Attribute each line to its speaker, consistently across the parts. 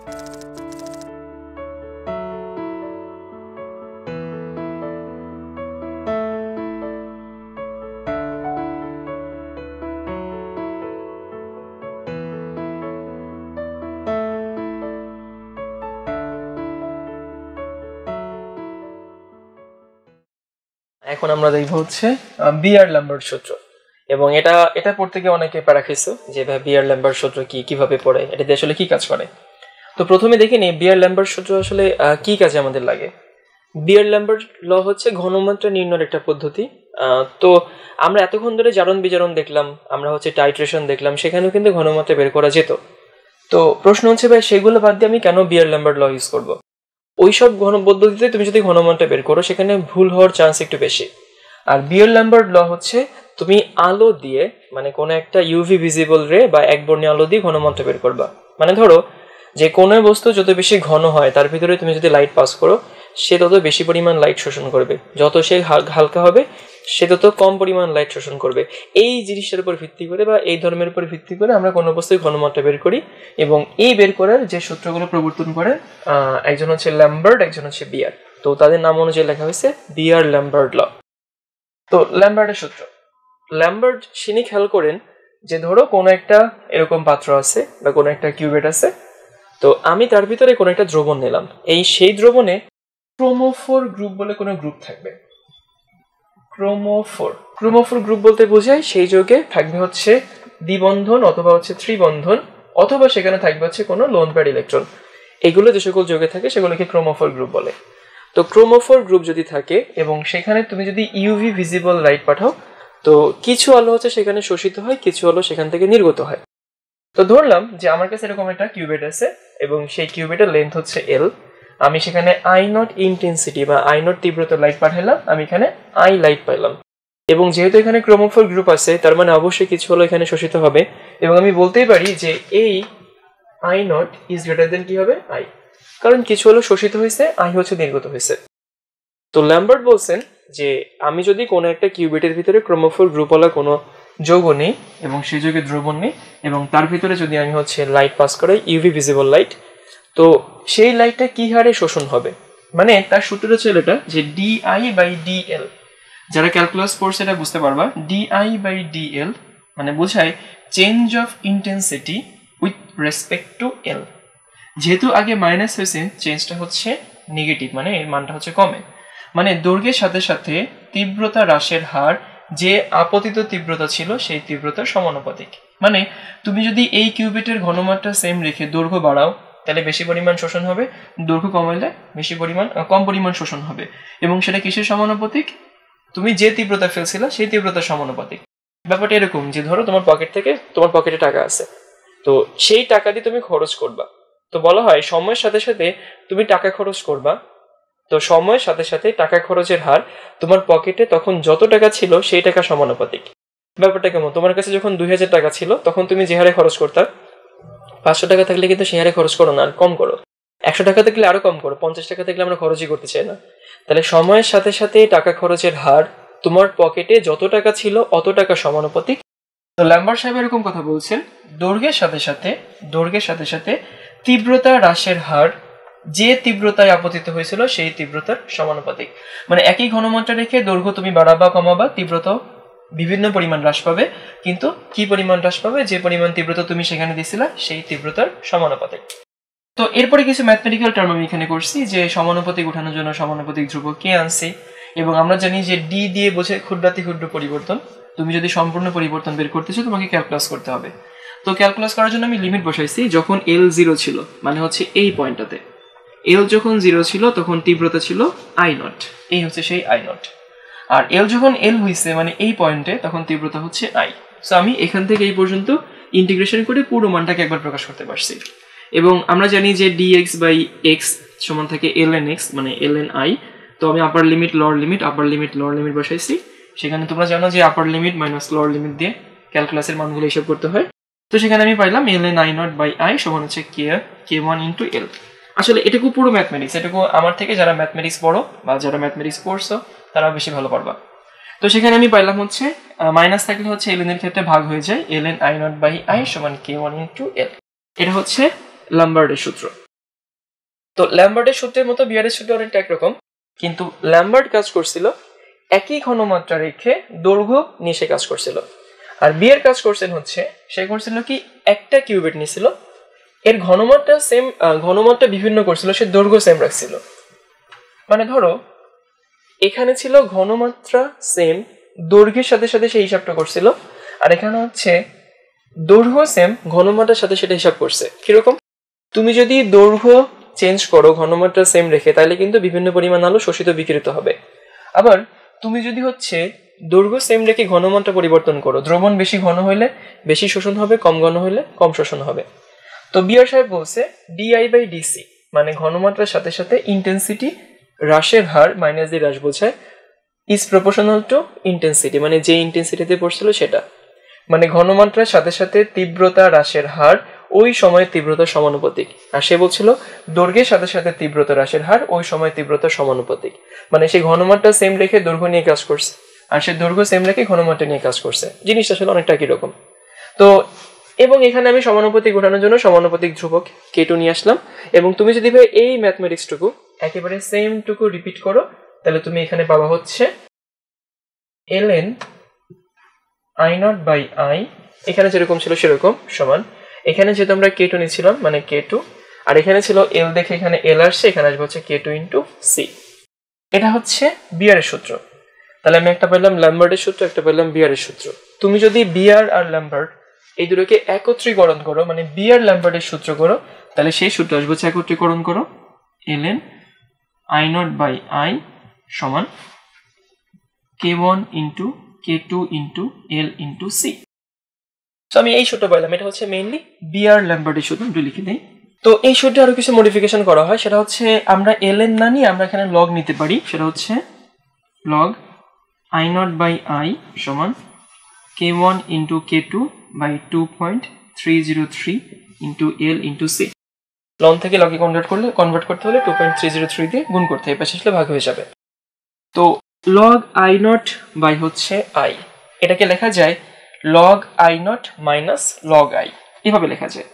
Speaker 1: এখন আমরা দেখব হচ্ছে বিয়ার ল্যাম্বার্ট সূত্র এবং এটা এটা পড়তে গিয়ে অনেকে প্যারা খেয়েছে যে ভাই বিআর ল্যাম্বার্ট সূত্র কি কিভাবে পড়ে এটা দিয়ে আসলে কি কাজ করে তো প্রথমে দেখে নিই বিয়ার ল্যাম্বার সূত্র আসলে কি কাজে আমাদের লাগে বিয়ার ল্যাম্বার ল হচ্ছে ঘনমাত্রা নির্ণয়ের একটা পদ্ধতি তো আমরা এতক্ষণ ধরে জারণ বিজারণ দেখলাম আমরা হচ্ছে টাইট্রেশন দেখলাম সেখানেও কিন্তু ঘনমাত্রা বের করা যেত তো প্রশ্ন হচ্ছে ভাই সেগুলো বাদ দিয়ে আমি কেন বিয়ার ল্যাম্বার ল ইউজ করবো ওইসব ঘন পদ্ধতিতে তুমি যদি ঘনমাত্রা বের করো সেখানে ভুল হওয়ার চান্স একটু বেশি আর বিয়ার ল্যাম্বার্ড ল হচ্ছে তুমি আলো দিয়ে মানে কোনো একটা ইউভি ভিজিবল রে বা একবর্ণী আলো দিয়ে ঘনমাত্রা বের করবা মানে ধরো যে কোনো বস্তু যত বেশি ঘন হয় তার ভিতরে তুমি যদি লাইট পাস করো সে তত বেশি পরিমাণ লাইট শোষণ করবে যত সে হালকা হবে সে তত কম পরিমাণ লাইট শোষণ করবে এই জিনিসটার উপর ভিত্তি করে বা এই ধর্মের উপর ভিত্তি করে আমরা কোনো বস্তুর ঘনমাত্রা বের করি এবং এই বের করার যে সূত্রগুলো প্রবর্তন করে একজন হচ্ছে ল্যাম্বার্ড একজন হচ্ছে বিয়ার তো তাদের নাম অনুযায়ী লেখা হয়েছে বিয়ার ল্যাম্বার্ড ল তো ল্যাম্বার্ডের সূত্র ল্যাম্বার্ড সিনি খেয়াল করেন যে ধরো কোনো একটা এরকম পাত্র আছে বা কোনো একটা কিউবেট আছে তো আমি তার ভিতরে কোনো একটা দ্রবণ নিলাম এই সেই দ্রবণে ক্রোমোফোর গ্রুপ বলে কোনো গ্রুপ থাকবে ক্রোমোফোর ক্রোমোফোর গ্রুপ বলতে বোঝায় সেই যোগে থাকবে হচ্ছে দ্বিবন্ধন অথবা হচ্ছে ত্রিবন্ধন অথবা সেখানে থাকবে হচ্ছে কোনো লোন প্যাড ইলেকট্রন এগুলো যে সকল যোগে থাকে সেগুলোকে ক্রোমোফোর গ্রুপ বলে তো ক্রোমোফোর গ্রুপ যদি থাকে এবং সেখানে তুমি যদি ইউভি ভিজিবল লাইট পাঠাও তো কিছু আলো হচ্ছে সেখানে শোষিত হয় কিছু আলো সেখান থেকে নির্গত হয় তো ধরলাম যে আমার কাছে এরকম একটা কিউবেট আছে এবং সেই কিউবেটের লেন্থ হচ্ছে এল আমি সেখানে আই নট ইন্টেন্সিটি বা আই নট তীব্রতা লাইট পাঠাইলাম আমি এখানে আই লাইট পাইলাম এবং যেহেতু এখানে ক্রোমোফোর গ্রুপ আছে তার মানে অবশ্যই কিছু হলো এখানে শোষিত হবে এবং আমি বলতেই পারি যে এই I naught is greater than কি হবে আই কারণ কিছু হলো শোষিত হয়েছে আই হচ্ছে নির্গত হয়েছে তো ল্যাম্বার্ট বলছেন যে আমি যদি কোনো একটা কিউবিটের ভিতরে ক্রোমোফোর গ্রুপওয়ালা কোনো যৌগ নেই এবং সেই যুগে দ্রবণ নেই এবং তার ভিতরে যদি আমি হচ্ছে লাইট পাস করাই ইউভি ভিজিবল লাইট তো সেই লাইটটা কি হারে শোষণ হবে মানে তার সূত্র ছিল এটা যে ডিআই বাই ডিএল যারা ক্যালকুলাস পড়ছে এটা বুঝতে পারবা ডিআই বাই ডিএল মানে বোঝায় change of intensity with respect to L যেহেতু আগে মাইনাস হয়েছে চেঞ্জটা হচ্ছে নেগেটিভ মানে এর মানটা হচ্ছে কমে মানে দৈর্ঘ্যের সাথে সাথে তীব্রতা হ্রাসের হার যে আপতিত তীব্রতা ছিল সেই তীব্রতার সমানুপাতিক মানে তুমি যদি এই কিউবিটের ঘনমাত্রা সেম রেখে দৈর্ঘ্য বাড়াও তাহলে বেশি পরিমাণ শোষণ হবে দৈর্ঘ্য কমাইলে বেশি পরিমাণ কম পরিমাণ শোষণ হবে এবং সেটা কিসের সমানুপাতিক তুমি যে তীব্রতা ফেলছিলে সেই তীব্রতার সমানুপাতিক ব্যাপারটা এরকম যে ধরো তোমার পকেট থেকে তোমার পকেটে টাকা আছে তো সেই টাকা দিয়ে তুমি খরচ করবা তো বলা হয় সময়ের সাথে সাথে তুমি টাকা খরচ করবা তো সময়ের সাথে সাথে টাকা খরচের হার তোমার পকেটে তখন যত টাকা ছিল সেই টাকা সমানুপাতিক ব্যাপারটা কেমন তোমার কাছে যখন দুই হাজার টাকা ছিল তখন তুমি যে হারে খরচ করতাম পাঁচশো টাকা থাকলে কিন্তু সে হারে খরচ করো না আর কম করো একশো টাকা থাকলে আরও কম করো পঞ্চাশ টাকা থাকলে আমরা খরচই করতে চাই না তাহলে সময়ের সাথে সাথে টাকা খরচের হার তোমার পকেটে যত টাকা ছিল অত টাকা সমানুপাতিক তো ল্যাম্বার সাহেব এরকম কথা বলছেন দৈর্ঘ্যের সাথে সাথে দৈর্ঘ্যের সাথে সাথে তীব্রতা হ্রাসের হার যে তীব্রতায় আপতিত হয়েছিল সেই তীব্রতার সমানুপাতিক মানে একই ঘনমাত্রা রেখে দৈর্ঘ্য তুমি বাড়াবা কমাবা তীব্রতা বিভিন্ন পরিমাণ হ্রাস পাবে কিন্তু কি পরিমাণ হ্রাস পাবে যে পরিমাণ তীব্রতা তুমি সেখানে দিয়েছিলে সেই তীব্রতার সমানুপাতিক তো এরপরে কিছু ম্যাথমেটিক্যাল টার্ম আমি এখানে করছি যে সমানুপাতিক উঠানোর জন্য সমানুপাতিক ধ্রুবক কে আনছি এবং আমরা জানি যে ডি দিয়ে বোঝে ক্ষুদ্রাতি ক্ষুদ্র পরিবর্তন তুমি যদি সম্পূর্ণ পরিবর্তন বের করতে চাও তোমাকে ক্যালকুলাস করতে হবে তো ক্যালকুলাস করার জন্য আমি লিমিট বসাইছি যখন এল জিরো ছিল মানে হচ্ছে এই পয়েন্টটাতে এল যখন জিরো ছিল তখন তীব্রতা ছিল আই নট এই হচ্ছে সেই আই নট আর এল যখন এল হয়েছে মানে এই পয়েন্টে তখন তীব্রতা হচ্ছে আই সো আমি এখান থেকে এই পর্যন্ত ইন্টিগ্রেশন করে পুরো মানটাকে একবার প্রকাশ করতে পারছি এবং আমরা জানি যে ডিএক্স বাই এক্স সমান থাকে এল এন এক্স মানে এল এন আই তো আমি upper limit lower limit upper limit lower limit বসাইছি সেখানে তোমরা জানো যে upper limit minus lower limit দিয়ে ক্যালকুলাসের মানগুলো হিসাব করতে হয় তো সেখানে আমি পাইলাম L N I naught by I সমান হচ্ছে কে কে ওয়ান ইন্টু এল আসলে এটুকু পুরো ম্যাথমেটিক্স এটুকু আমার থেকে যারা ম্যাথমেটিক্স পড়ো বা যারা ম্যাথমেটিক্স পড়ছো তারা বেশি ভালো পারবা তো সেখানে আমি পাইলাম হচ্ছে মাইনাস থাকলে হচ্ছে এল এর ক্ষেত্রে ভাগ হয়ে যায় L N I naught by I সমান K one into L এটা হচ্ছে ল্যাম্বার্ডের সূত্র তো ল্যাম্বার্ডের সূত্রের মতো বিয়ারের সূত্র অনেকটা একরকম কিন্তু ল্যাম্বার্ড কাজ করছিল একই ঘনমাত্রা রেখে দৈর্ঘ্য নিয়ে সে কাজ করছিল আর বিয়ের কাজ করছেন হচ্ছে সে করছিল কি একটা কিউবিট নিয়েছিল এর ঘনমাত্রা সেম ঘনমাত্রা বিভিন্ন করছিল সে দৈর্ঘ্য সেম রাখছিল মানে ধরো এখানে ছিল ঘনমাত্রা সেম দৈর্ঘ্যের সাথে সাথে সে হিসাবটা করছিল আর এখানে হচ্ছে দৈর্ঘ্য সেম ঘনমাত্রার সাথে সেটা হিসাব করছে কিরকম তুমি যদি দৈর্ঘ্য চেঞ্জ করো ঘনমাত্রা সেম রেখে তাহলে কিন্তু বিভিন্ন পরিমাণ আলো শোষিত বিকৃত হবে আবার তুমি যদি হচ্ছে দৈর্ঘ্য সেম রেখে ঘনমাত্রা পরিবর্তন করো দ্রবণ বেশি ঘন হলে বেশি শোষণ হবে কম ঘন হলে কম শোষণ হবে তো বিআর সাহেব বলছে ডিআই বাই ডিসি মানে ঘনমাত্রার সাথে সাথে ইন্টেন্সিটি হ্রাসের হার মাইনাস দিয়ে হ্রাস বোঝায় ইজ প্রপোর্শনাল টু ইন্টেন্সিটি মানে যে ইন্টেন্সিটিতে পড়ছিল সেটা মানে ঘনমাত্রার সাথে সাথে তীব্রতা হ্রাসের হার ওই সময়ের তীব্রতা সমানুপাতিক আর সে বলছিল দৈর্ঘ্যের সাথে সাথে তীব্রতা হ্রাসের হার ওই সময় তীব্রতার সমানুপাতিক মানে সে ঘনমাত্রা সেম রেখে দৈর্ঘ্য নিয়ে কাজ করছে আর সে দৈর্ঘ্য সেম রেখে ঘনমাত্রা নিয়ে কাজ করছে জিনিসটা আসলে অনেকটা রকম তো এবং এখানে আমি সমানুপাতিক ঘটানোর জন্য সমানুপাতিক ধ্রুবক টু নিয়ে আসলাম এবং তুমি যদি ভাই এই ম্যাথমেটিক্সটুকু একেবারে সেমটুকু রিপিট করো তাহলে তুমি এখানে পাবা হচ্ছে L N I naught by I এখানে যেরকম ছিল সেরকম সমান এখানে যেহেতু আমরা কে টু নিয়েছিলাম মানে কে টু আর এখানে ছিল এল দেখে এখানে এল আসছে এখানে আসবে হচ্ছে কে টু ইন্টু সি এটা হচ্ছে বিয়ারের সূত্র তাহলে আমি একটা পেলাম ল্যাম্বার্ডের সূত্র একটা পেলাম বিয়ারের সূত্র তুমি যদি বিয়ার আর ল্যাম্বার্ড এই দুটোকে একত্রীকরণ করো মানে বিয়ার ল্যাম্পার্ডের সূত্র করো তাহলে সেই সূত্র আসবে হচ্ছে একত্রীকরণ করো L N I naught by I সমান K one into K two into L into C তো আমি এই সূত্র পাইলাম এটা হচ্ছে মেইনলি বিয়ার ল্যাম্বার্ডের সূত্র আমি লিখে দিই তো এই সূত্রে আরো কিছু মডিফিকেশন করা হয় সেটা হচ্ছে আমরা এল এন না নিয়ে আমরা এখানে লগ নিতে পারি সেটা হচ্ছে log I naught by I সমান two into k2 by 2.303 into l into c লন থেকে লগে কনভার্ট করলে কনভার্ট করতে হলে two point three zero three দিয়ে গুণ করতে হবে পাশে আসলে ভাগ হয়ে যাবে তো লগ আই নট বাই হচ্ছে আই এটাকে লেখা যায় log I naught minus log I এভাবে লেখা যায়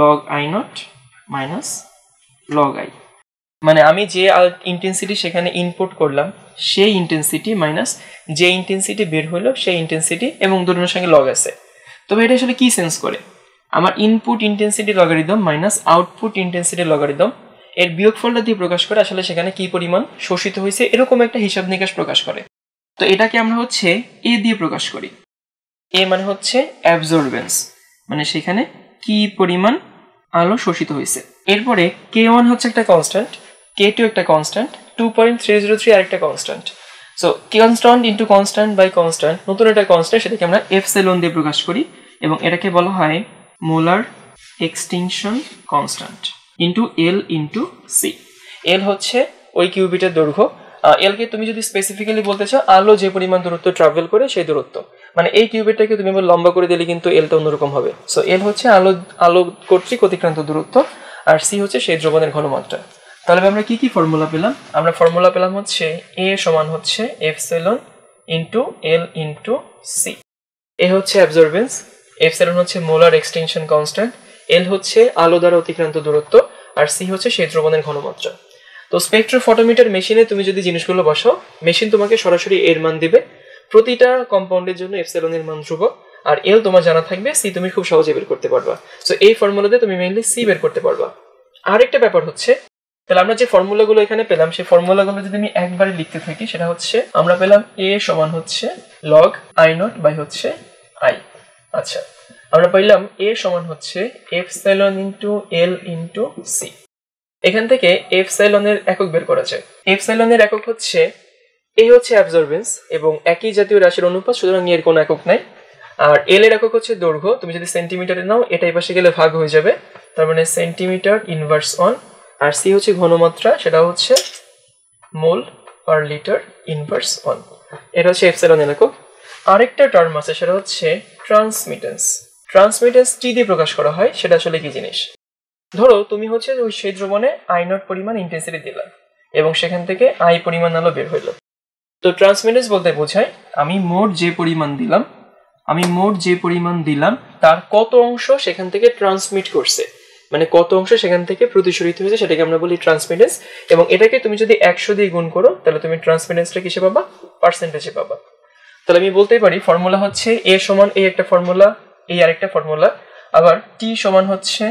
Speaker 1: log I naught minus log I মানে আমি যে ইন্টেন্সিটি সেখানে ইনপুট করলাম সেই ইন্টেন্সিটি মাইনাস যে ইন্টেন্সিটি বের হলো সেই ইন্টেন্সিটি এবং দুটোর সঙ্গে লগ আছে তবে এটা আসলে কি সেন্স করে আমার input intensity logarithm minus output intensity logarithm এর বিয়োগফলটা দিয়ে প্রকাশ করে আসলে সেখানে কি পরিমাণ শোষিত হয়েছে এরকম একটা হিসাব নিকাশ প্রকাশ করে তো এটাকে আমরা হচ্ছে এ দিয়ে প্রকাশ করি এ মানে হচ্ছে অ্যাবজর্বেন্স মানে সেখানে কি পরিমাণ আলো শোষিত হয়েছে এরপরে কে ওয়ান হচ্ছে একটা কনস্ট্যান্ট কে টু একটা constant two point three zero three আরেকটা constant so constant into constant by constant নতুন একটা কনস্ট্যান্ট সেটাকে আমরা এফ সেলন দিয়ে প্রকাশ করি এবং এটাকে বলা হয় molar extinction constant into L into C L হচ্ছে ওই কিউবিটের দৈর্ঘ্য এলকে তুমি যদি স্পেসিফিক্যালি বলতে চাও আলো যে পরিমাণ দূরত্ব ট্রাভেল করে সেই দূরত্ব মানে এই কিউবিটাকে তুমি আবার লম্বা করে দিলে কিন্তু এলটা অন্যরকম হবে সো এল হচ্ছে আলো আলো কর্তৃক অতিক্রান্ত দূরত্ব আর সি হচ্ছে সেই দ্রবণের ঘনমাত্রা তাহলে আমরা কি কি ফর্মুলা পেলাম আমরা ফর্মুলা পেলাম হচ্ছে এ সমান হচ্ছে epsilon into L into C A হচ্ছে অ্যাবজর্বেন্স এফসেলন হচ্ছে মোলার এক্সটেনশন কনস্ট্যান্ট এল হচ্ছে আলো দ্বারা অতিক্রান্ত দূরত্ব আর সি হচ্ছে সেই দ্রবণের ঘনমাত্রা তো ফটোমিটার মেশিনে তুমি যদি জিনিসগুলো বসাও মেশিন তোমাকে সরাসরি এর মান দিবে প্রতিটা কম্পাউন্ডের জন্য এফসেলনের মান ধ্রুবক আর এল তোমার জানা থাকবে সি তুমি খুব সহজে বের করতে পারবা সো এই ফর্মুলাতে তুমি মেইনলি সি বের করতে পারবা আরেকটা ব্যাপার হচ্ছে তাহলে আমরা যে ফর্মুলাগুলো এখানে পেলাম সেই ফর্মুলাগুলো যদি আমি একবারে লিখতে থাকি সেটা হচ্ছে আমরা পেলাম এ সমান হচ্ছে লগ আই নট বাই হচ্ছে আই আচ্ছা আমরা পাইলাম এ সমান হচ্ছে epsilon into L into C এখান থেকে এফ সাইলনের একক বের করা যায় এফ সাইলনের একক হচ্ছে এ হচ্ছে অ্যাবজর্বেন্স এবং একই জাতীয় রাশির অনুপাত সুতরাং এর কোনো একক নাই আর এল এর একক হচ্ছে দৈর্ঘ্য তুমি যদি সেন্টিমিটারে নাও এটাই পাশে গেলে ভাগ হয়ে যাবে তার মানে সেন্টিমিটার ইনভার্স অন আর সি হচ্ছে ঘনমাত্রা সেটা হচ্ছে mole per litre inverse one এটা হচ্ছে এফসেলন এলাকক আরেকটা টার্ম আছে সেটা হচ্ছে ট্রান্সমিটেন্স ট্রান্সমিটেন্স টি দিয়ে প্রকাশ করা হয় সেটা আসলে কি জিনিস ধরো তুমি হচ্ছে ওই সেই দ্রবণে আই নট পরিমাণ ইন্টেন্সিটি দিলাম এবং সেখান থেকে আই পরিমাণ আলো বের হইল তো ট্রান্সমিটেন্স বলতে বোঝায় আমি মোট যে পরিমাণ দিলাম আমি মোট যে পরিমাণ দিলাম তার কত অংশ সেখান থেকে ট্রান্সমিট করছে মানে কত অংশ সেখান থেকে প্রতিসরিত হয়েছে সেটাকে আমরা বলি ট্রান্সমিটেন্স এবং এটাকে তুমি যদি একশো দিয়ে গুণ করো তাহলে তুমি ট্রান্সমিটেন্সটা কিসে পাবা পার্সেন্টেজে পাবা তাহলে আমি বলতেই পারি ফর্মুলা হচ্ছে এ সমান এই একটা ফর্মুলা এই আরেকটা ফর্মুলা আবার টি সমান হচ্ছে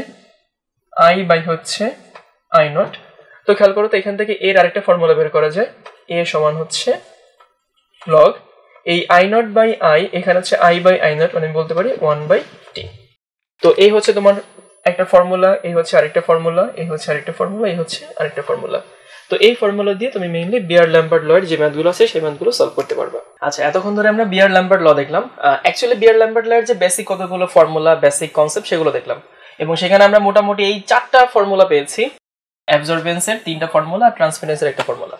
Speaker 1: আই বাই হচ্ছে আই নট তো খেয়াল করো তো এখান থেকে এর আরেকটা ফর্মুলা বের করা যায় এ সমান হচ্ছে লগ এই আই নট বাই আই এখানে হচ্ছে আই বাই আই নট মানে আমি বলতে পারি ওয়ান বাই টি তো এই হচ্ছে তোমার একটা ফর্মুলা এই হচ্ছে আরেকটা ফর্মুলা এই হচ্ছে আরেকটা ফর্মুলা এই হচ্ছে আরেকটা ফর্মুলা তো এই ফর্মুলা দিয়ে তুমি মেইনলি বিয়ার ল্যাম্বার্ড লয়ের যে ম্যাথগুলো আছে সেই ম্যাথগুলো সলভ করতে পারবে আচ্ছা এতক্ষণ ধরে আমরা বিয়ার ল্যাম্বার্ড ল দেখলাম অ্যাকচুয়ালি বিয়ার ল্যাম্বার্ড লয়ের যে বেসিক কতগুলো ফর্মুলা বেসিক কনসেপ্ট সেগুলো দেখলাম এবং সেখানে আমরা মোটামুটি এই চারটা ফর্মুলা পেয়েছি অ্যাবজর্বেন্সের তিনটা ফর্মুলা আর ট্রান্সমিটেন্সের একটা ফর্মুলা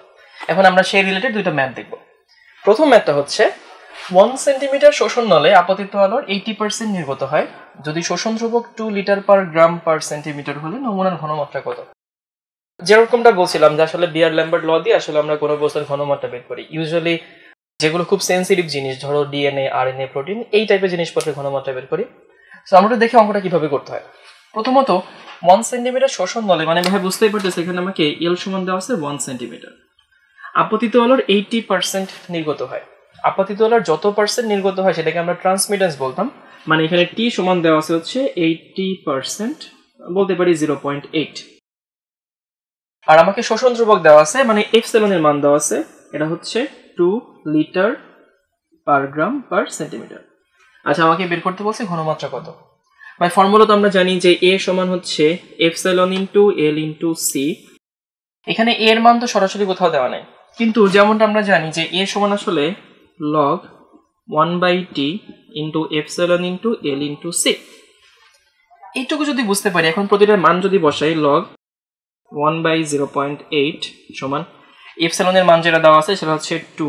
Speaker 1: এখন আমরা সেই রিলেটেড দুইটা ম্যাথ দেখব প্রথম ম্যাথটা হচ্ছে ওয়ান সেন্টিমিটার শোষণ নলে আপতিত আলোর এইটি পার্সেন্ট নির্গত হয় যদি শোষণ ধ্রুবক to litre per gram per centimetre হলে নমুনার ঘনমাত্রা কত যেরকমটা বলছিলাম যে আসলে বিয়ার ল্যাম্বার্ট ল দিয়ে আসলে আমরা কোনো বস্তুর ঘনমাত্রা বের করি ইউজুয়ালি যেগুলো খুব সেন্সিটিভ জিনিস ধরো DNA R N A protein এই টাইপের জিনিসপত্রের ঘনমাত্রা বের করি সো আমরা দেখি অঙ্কটা কিভাবে করতে হয় প্রথমত ওয়ান সেন্টিমিটার শোষণ বলে মানে ভাই বুঝতেই পারতেছে এখানে আমাকে এল সমান দেওয়া আছে ওয়ান সেন্টিমিটার আপতিত আলোর এইটি পার্সেন্ট নির্গত হয় আপাতিত আলোর যত পার্সেন্ট নির্গত হয় সেটাকে আমরা ট্রান্সমিটেন্স বলতাম মানে এখানে টি সমান দেওয়া আছে হচ্ছে এইটি পার্সেন্ট বলতে পারি জিরো পয়েন্ট এইট আর আমাকে শোষণ ধ্রুবক দেওয়া আছে মানে এফ সেলনের মান দেওয়া আছে এটা হচ্ছে two litre per gram per centimetre আচ্ছা আমাকে বের করতে বলছে ঘনমাত্রা কত বাই ফর্মুলা তো আমরা জানি যে এ সমান হচ্ছে epsilon into L into C এখানে এর মান তো সরাসরি কোথাও দেওয়া নাই কিন্তু যেমনটা আমরা জানি যে এ সমান আসলে log 1 by T into epsilon into L into C এইটুকু যদি বুঝতে পারি এখন প্রতিটার মান যদি বসাই log one by zero point eight সমান এপসেলনের মান যেটা দেওয়া আছে সেটা হচ্ছে টু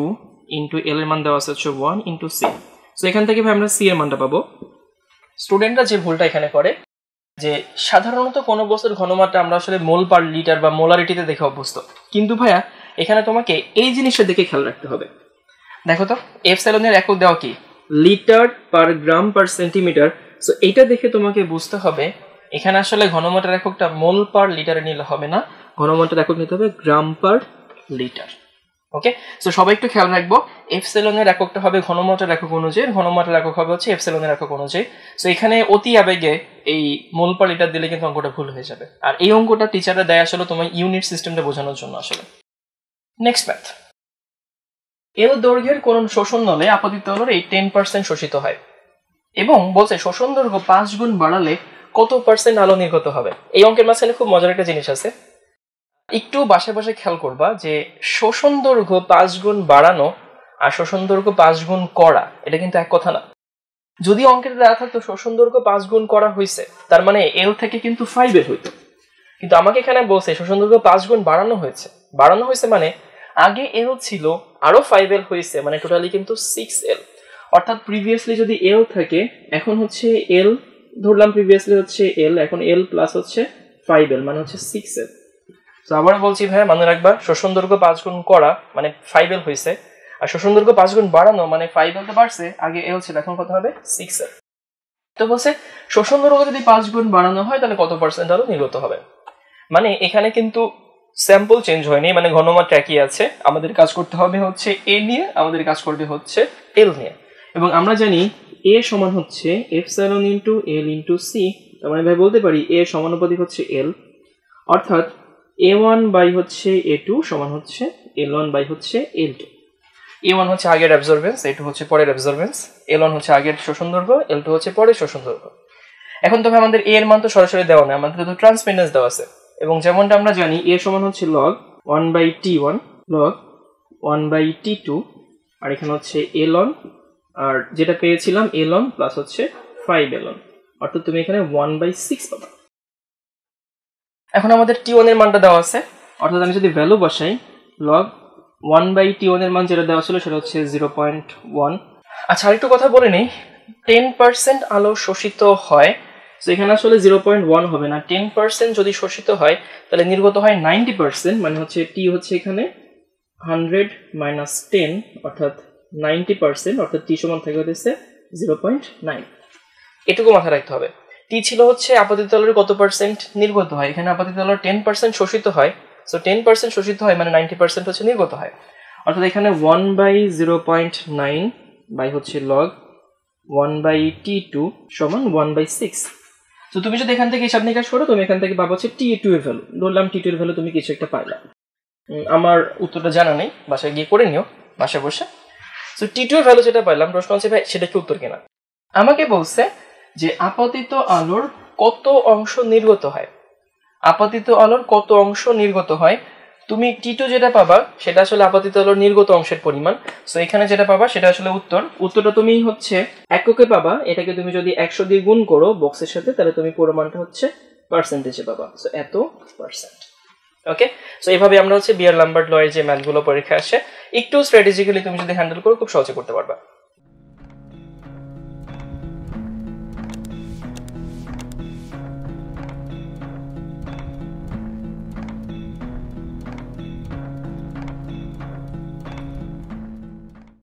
Speaker 1: ইন্টু এল এর মান দেওয়া আছে হচ্ছে ওয়ান ইন্টু সি সো এখান থেকে ভাই আমরা সি এর মানটা পাবো স্টুডেন্টরা যে ভুলটা এখানে করে যে সাধারণত কোনো বস্তুর ঘনমাত্রা আমরা আসলে মোল পার লিটার বা মোলারিটিতে দেখে অভ্যস্ত কিন্তু ভাইয়া এখানে তোমাকে এই জিনিসটা দেখে খেয়াল রাখতে হবে দেখো তো এপসাইলনের একক দেওয়া কি litre per gram per centimetre so এটা দেখে তোমাকে বুঝতে হবে এখানে আসলে ঘনমাত্রার এককটা মোল পার লিটারে নিলে হবে না ঘনমাত্রার একক নিতে হবে গ্রাম পার লিটার ওকে সো সবাই একটু খেয়াল রাখবো এফসেলনের এককটা হবে ঘনমাত্রার একক অনুযায়ী ঘনমাত্রার একক হবে হচ্ছে এফসেলনের একক অনুযায়ী সো এখানে অতি আবেগে এই মোল পার লিটার দিলে কিন্তু অঙ্কটা ভুল হয়ে যাবে আর এই অঙ্কটা টিচাররা দেয় আসলে তোমার ইউনিট সিস্টেমটা বোঝানোর জন্য আসলে নেক্সট ম্যাথ এল দৈর্ঘ্যের কোন শোষণ দলে আপাতিত তরলের এই টেন পার্সেন্ট শোষিত হয় এবং বলছে শোষণ দৈর্ঘ্য পাঁচ গুণ বাড়ালে কত পার্সেন্ট আলো নির্গত হবে এই অঙ্কের মাঝখানে খুব মজার একটা জিনিস আছে একটু বাসায় বাসায় খেয়াল করবা যে শোষণ দৈর্ঘ্য পাঁচ গুণ বাড়ানো আর শোষণ দৈর্ঘ্য পাঁচ গুণ করা এটা কিন্তু এক কথা না যদি অঙ্কের দেওয়া থাকতো শোষণ দৈর্ঘ্য পাঁচ গুণ করা হয়েছে তার মানে এল থেকে কিন্তু ফাইভ এর হইতো কিন্তু আমাকে এখানে বলছে শোষণ দৈর্ঘ্য পাঁচ গুণ বাড়ানো হয়েছে বাড়ানো হয়েছে মানে আগে এল ছিল আরও ফাইভ এল হয়েছে মানে টোটালি কিন্তু সিক্স এল অর্থাৎ প্রিভিয়াসলি যদি এল থাকে এখন হচ্ছে এল ধরলাম প্রিভিয়াসলি হচ্ছে এল এখন এল প্লাস হচ্ছে ফাইভ এল মানে হচ্ছে সিক্স এল তো আবার বলছি ভাই মনে রাখবা শোষণ দৈর্ঘ্য পাঁচ গুণ করা মানে ফাইভ এল হয়েছে আর শোষণ দৈর্ঘ্য পাঁচ গুণ বাড়ানো মানে ফাইভ এল তো বাড়ছে আগে এল ছিল এখন কত হবে সিক্স এল তো বলছে শোষণ দৈর্ঘ্য যদি পাঁচ গুণ বাড়ানো হয় তাহলে কত পার্সেন্ট আরো নির্গত হবে মানে এখানে কিন্তু স্যাম্পল চেঞ্জ হয়নি মানে ঘনমাত্রা একই আছে আমাদের কাজ করতে হবে হচ্ছে এ নিয়ে আমাদের কাজ করতে হচ্ছে এল নিয়ে এবং আমরা জানি এ সমান হচ্ছে epsilon into L into C তার মানে ভাই বলতে পারি এ সমানুপাতিক হচ্ছে এল অর্থাৎ এ ওয়ান বাই হচ্ছে এ টু সমান হচ্ছে এল ওয়ান বাই হচ্ছে এল টু এ ওয়ান হচ্ছে আগের অ্যাবজর্ভেন্স এ টু হচ্ছে পরের অ্যাবজর্ভেন্স এল ওয়ান হচ্ছে আগের শোষণ দৈর্ঘ্য এল টু হচ্ছে পরের শোষণ দৈর্ঘ্য এখন তবে আমাদের এ এর মান তো সরাসরি দেওয়া নেই আমাদের তো ট্রান্সপেন্ডেন্স দেওয়া আছে এবং যেমনটা আমরা জানি এর সমান হচ্ছে log one by T one log one by T two আর এখানে হচ্ছে এলন আর যেটা পেয়েছিলাম এলন প্লাস হচ্ছে ফাইভ এলন অর্থাৎ তুমি এখানে ওয়ান বাই সিক্স পাবা এখন আমাদের টি ওয়ানের মানটা দেওয়া আছে অর্থাৎ আমি যদি ভ্যালু বসাই লগ ওয়ান বাই টি ওয়ানের মান যেটা দেওয়া ছিল সেটা হচ্ছে জিরো পয়েন্ট ওয়ান আচ্ছা আরেকটু কথা বলে নিই টেন পার্সেন্ট আলো শোষিত হয় তো এখানে আসলে জিরো পয়েন্ট ওয়ান হবে না টেন পার্সেন্ট যদি শোষিত হয় তাহলে নির্গত হয় নাইনটি পার্সেন্ট মানে হচ্ছে টি হচ্ছে এখানে হান্ড্রেড মাইনাস টেন অর্থাৎ নাইনটি পার্সেন্ট অর্থাৎ টি সমান থেকে হতেছে জিরো পয়েন্ট নাইন এটুকু মাথায় রাখতে হবে টি ছিল হচ্ছে আপাতিত আলোর কত পার্সেন্ট নির্গত হয় এখানে আপাতিত আলোর টেন পার্সেন্ট শোষিত হয় সো টেন পার্সেন্ট শোষিত হয় মানে নাইনটি পার্সেন্ট হচ্ছে নির্গত হয় অর্থাৎ এখানে one by zero point nine by হচ্ছে log one by T two সমান ওয়ান বাই সিক্স তো তুমি যদি এখান থেকে হিসাব নিকাশ করো তুমি এখান থেকে বাবা হচ্ছে টি টু এর ভ্যালু ধরলাম টি টু এর ভ্যালু তুমি কিছু একটা পাইলা আমার উত্তরটা জানা নেই বাসায় গিয়ে করে নিও বাসায় বসে সো টি টু এর ভ্যালু যেটা পাইলাম প্রশ্ন হচ্ছে ভাই সেটা কি উত্তর কিনা আমাকে বলছে যে আপাতিত আলোর কত অংশ নির্গত হয় আপাতিত আলোর কত অংশ নির্গত হয় তুমি টিটো যেটা পাবা সেটা আসলে আপাতত হলো নির্গত অংশের পরিমাণ সো এখানে যেটা পাবা সেটা আসলে উত্তর উত্তরটা তুমি হচ্ছে এককে পাবা এটাকে তুমি যদি একশো দিয়ে গুণ করো বক্সের সাথে তাহলে তুমি পুরো মানটা হচ্ছে পার্সেন্টেজে পাবা সো এত পার্সেন্ট ওকে সো এইভাবে আমরা হচ্ছে বিয়ার লাম্বার লয়ের যে ম্যাথগুলো পরীক্ষা আসে একটু স্ট্র্যাটেজিক্যালি তুমি যদি হ্যান্ডেল করো খুব সহজে করতে পারবা